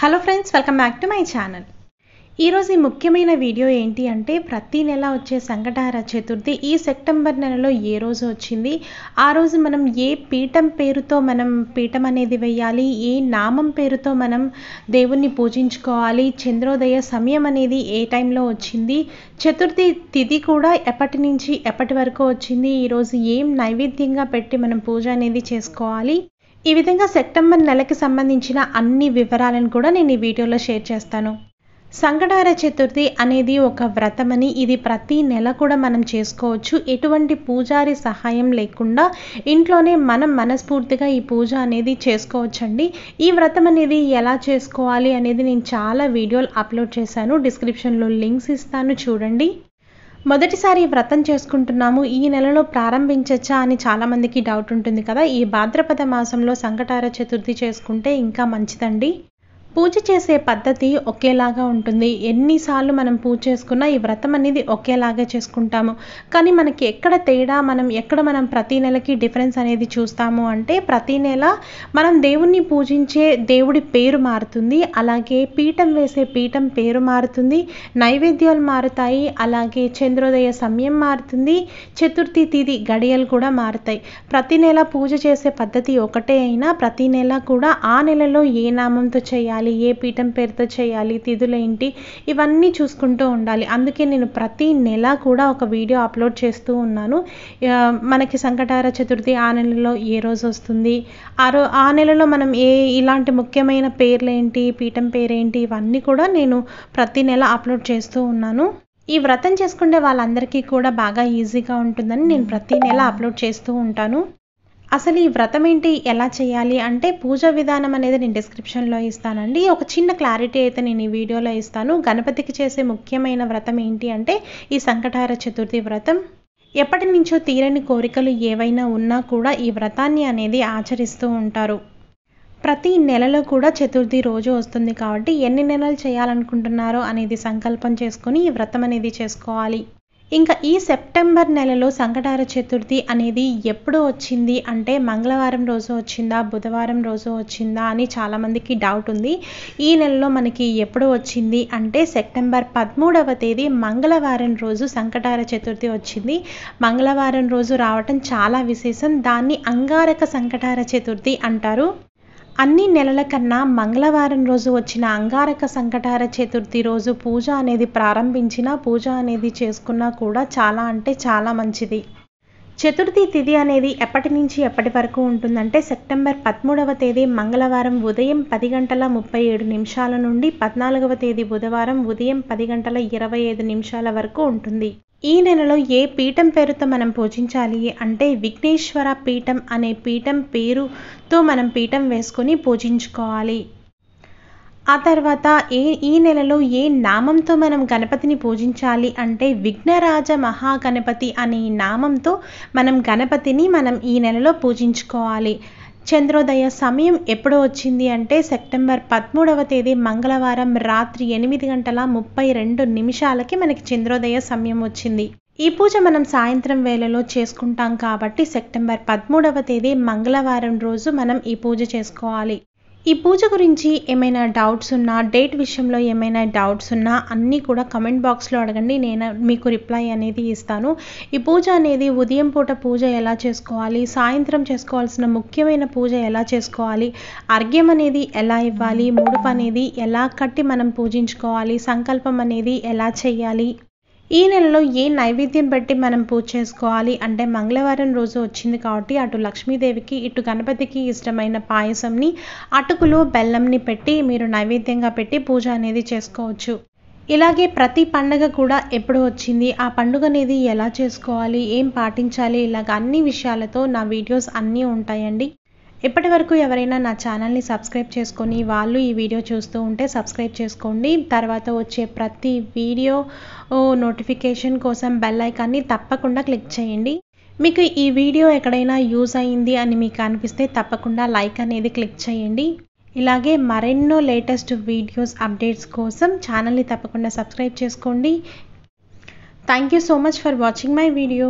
hello friends welcome back to my channel ఈరోజు ఈ ముఖ్యమైన వీడియో ఏంటి అంటే ప్రతి నెల వచ్చే సంకటహార చతుర్థి ఈ సెప్టెంబర్ నెలలో ఏ రోజు వచ్చింది ఆ రోజు మనం ఏ పీఠం పేరుతో మనం పీఠం అనేది వేయాలి ఏ నామం పేరుతో మనం దేవుణ్ణి పూజించుకోవాలి చంద్రోదయ సమయం అనేది ఏ టైంలో వచ్చింది చతుర్థి తిథి కూడా ఎప్పటి నుంచి ఎప్పటి వరకు వచ్చింది ఈరోజు ఏం నైవేద్యంగా పెట్టి మనం పూజ అనేది చేసుకోవాలి ఈ విధంగా సెప్టెంబర్ నెలకి సంబంధించిన అన్ని వివరాలను కూడా నేను ఈ వీడియోలో షేర్ చేస్తాను సంకటార చతుర్థి అనేది ఒక వ్రతమని ఇది ప్రతి నెల కూడా మనం చేసుకోవచ్చు ఎటువంటి పూజారి సహాయం లేకుండా ఇంట్లోనే మనం మనస్ఫూర్తిగా ఈ పూజ అనేది చేసుకోవచ్చండి ఈ వ్రతం అనేది ఎలా చేసుకోవాలి అనేది నేను చాలా వీడియోలు అప్లోడ్ చేశాను డిస్క్రిప్షన్లో లింక్స్ ఇస్తాను చూడండి మొదటిసారి వ్రతం చేసుకుంటున్నాము ఈ నెలలో ప్రారంభించచ్చా అని చాలామందికి డౌట్ ఉంటుంది కదా ఈ భాద్రపద మాసంలో సంకటార చతుర్థి చేసుకుంటే ఇంకా మంచిదండి పూజ చేసే పద్ధతి ఒకేలాగా ఉంటుంది ఎన్నిసార్లు మనం పూజ చేసుకున్నా ఈ వ్రతం అనేది ఒకేలాగా చేసుకుంటాము కానీ మనకి ఎక్కడ తేడా మనం ఎక్కడ మనం ప్రతి నెలకి డిఫరెన్స్ అనేది చూస్తాము అంటే ప్రతి నెల మనం దేవుణ్ణి పూజించే దేవుడి పేరు మారుతుంది అలాగే పీఠం వేసే పీఠం పేరు మారుతుంది నైవేద్యాలు మారుతాయి అలాగే చంద్రోదయ సమయం మారుతుంది చతుర్థి తిథి గడియలు కూడా మారుతాయి ప్రతి నెల పూజ చేసే పద్ధతి ఒకటే అయినా ప్రతి నెల కూడా ఆ నెలలో ఏ నామంతో చేయాలి చేయాలి ఏ పీఠం పేరుతో చేయాలి తిథులేంటి ఇవన్నీ చూసుకుంటూ ఉండాలి అందుకే నేను ప్రతి నెల కూడా ఒక వీడియో అప్లోడ్ చేస్తూ ఉన్నాను మనకి సంకటార చతుర్థి ఆ నెలలో ఏ రోజు వస్తుంది ఆ రో ఆ నెలలో మనం ఏ ఇలాంటి ముఖ్యమైన పేర్లేంటి పీఠం పేరేంటి ఇవన్నీ కూడా నేను ప్రతి నెల అప్లోడ్ చేస్తూ ఉన్నాను ఈ వ్రతం చేసుకుంటే వాళ్ళందరికీ కూడా బాగా ఈజీగా ఉంటుందని నేను ప్రతి నెల అప్లోడ్ చేస్తూ ఉంటాను అసలు ఈ వ్రతం ఏంటి ఎలా చేయాలి అంటే పూజా విధానం అనేది నేను డిస్క్రిప్షన్లో ఇస్తానండి ఒక చిన్న క్లారిటీ అయితే నేను ఈ వీడియోలో ఇస్తాను గణపతికి చేసే ముఖ్యమైన వ్రతం ఏంటి అంటే ఈ సంకటార చతుర్థి వ్రతం ఎప్పటి నుంచో తీరని కోరికలు ఏవైనా ఉన్నా కూడా ఈ వ్రతాన్ని అనేది ఆచరిస్తూ ఉంటారు ప్రతి నెలలో కూడా చతుర్థి రోజు వస్తుంది కాబట్టి ఎన్ని నెలలు చేయాలనుకుంటున్నారో అనేది సంకల్పం చేసుకుని ఈ వ్రతం అనేది చేసుకోవాలి ఇంకా ఈ సెప్టెంబర్ నెలలో సంకటార చతుర్థి అనేది ఎప్పుడు వచ్చింది అంటే మంగళవారం రోజు వచ్చిందా బుధవారం రోజు వచ్చిందా అని చాలామందికి డౌట్ ఉంది ఈ నెలలో మనకి ఎప్పుడు వచ్చింది అంటే సెప్టెంబర్ పదమూడవ తేదీ మంగళవారం రోజు సంకటార చతుర్థి వచ్చింది మంగళవారం రోజు రావటం చాలా విశేషం దాన్ని అంగారక సంకటార చతుర్థి అంటారు అన్ని నెలల కన్నా మంగళవారం రోజు వచ్చిన అంగారక సంకటార చతుర్థి రోజు పూజ అనేది ప్రారంభించినా పూజ అనేది చేసుకున్నా కూడా చాలా అంటే చాలా మంచిది చతుర్థి తిథి అనేది ఎప్పటి నుంచి ఎప్పటి వరకు ఉంటుందంటే సెప్టెంబర్ పదమూడవ తేదీ మంగళవారం ఉదయం పది గంటల ముప్పై ఏడు నిమిషాల నుండి పద్నాలుగవ తేదీ బుధవారం ఉదయం పది గంటల ఇరవై ఐదు నిమిషాల వరకు ఉంటుంది ఈ నెలలో ఏ పీఠం పేరుతో మనం పూజించాలి అంటే విఘ్నేశ్వర పీఠం అనే పీఠం పేరుతో మనం పీఠం వేసుకొని పూజించుకోవాలి ఆ తర్వాత ఏ ఈ నెలలో ఏ నామంతో మనం గణపతిని పూజించాలి అంటే విఘ్నరాజ మహాగణపతి అనే నామంతో మనం గణపతిని మనం ఈ నెలలో పూజించుకోవాలి చంద్రోదయ సమయం ఎప్పుడు వచ్చింది అంటే సెప్టెంబర్ పదమూడవ తేదీ మంగళవారం రాత్రి ఎనిమిది గంటల ముప్పై రెండు నిమిషాలకి మనకి చంద్రోదయ సమయం వచ్చింది ఈ పూజ మనం సాయంత్రం వేళలో చేసుకుంటాం కాబట్టి సెప్టెంబర్ పదమూడవ తేదీ మంగళవారం రోజు మనం ఈ పూజ చేసుకోవాలి ఈ పూజ గురించి ఏమైనా డౌట్స్ ఉన్నా డేట్ విషయంలో ఏమైనా డౌట్స్ ఉన్నా అన్నీ కూడా కమెంట్ బాక్స్లో అడగండి నేను మీకు రిప్లై అనేది ఇస్తాను ఈ పూజ అనేది ఉదయం పూట పూజ ఎలా చేసుకోవాలి సాయంత్రం చేసుకోవాల్సిన ముఖ్యమైన పూజ ఎలా చేసుకోవాలి అర్ఘ్యం అనేది ఎలా ఇవ్వాలి ముడుపు అనేది ఎలా కట్టి మనం పూజించుకోవాలి సంకల్పం అనేది ఎలా చేయాలి ఈ నెలలో ఏ నైవేద్యం పెట్టి మనం పూజ చేసుకోవాలి అంటే మంగళవారం రోజు వచ్చింది కాబట్టి అటు లక్ష్మీదేవికి ఇటు గణపతికి ఇష్టమైన పాయసంని అటుకులు బెల్లంని పెట్టి మీరు నైవేద్యంగా పెట్టి పూజ అనేది చేసుకోవచ్చు ఇలాగే ప్రతి పండగ కూడా ఎప్పుడు వచ్చింది ఆ పండుగ అనేది ఎలా చేసుకోవాలి ఏం పాటించాలి ఇలాగ అన్ని విషయాలతో నా వీడియోస్ అన్నీ ఉంటాయండి ఇప్పటి వరకు ఎవరైనా నా ఛానల్ని సబ్స్క్రైబ్ చేసుకొని వాళ్ళు ఈ వీడియో చూస్తూ ఉంటే సబ్స్క్రైబ్ చేసుకోండి తర్వాత వచ్చే ప్రతి వీడియో నోటిఫికేషన్ కోసం బెల్ ఐకాన్ని తప్పకుండా క్లిక్ చేయండి మీకు ఈ వీడియో ఎక్కడైనా యూజ్ అయింది అని మీకు అనిపిస్తే తప్పకుండా లైక్ అనేది క్లిక్ చేయండి ఇలాగే మరెన్నో లేటెస్ట్ వీడియోస్ అప్డేట్స్ కోసం ఛానల్ని తప్పకుండా సబ్స్క్రైబ్ చేసుకోండి thank you so much for watching my video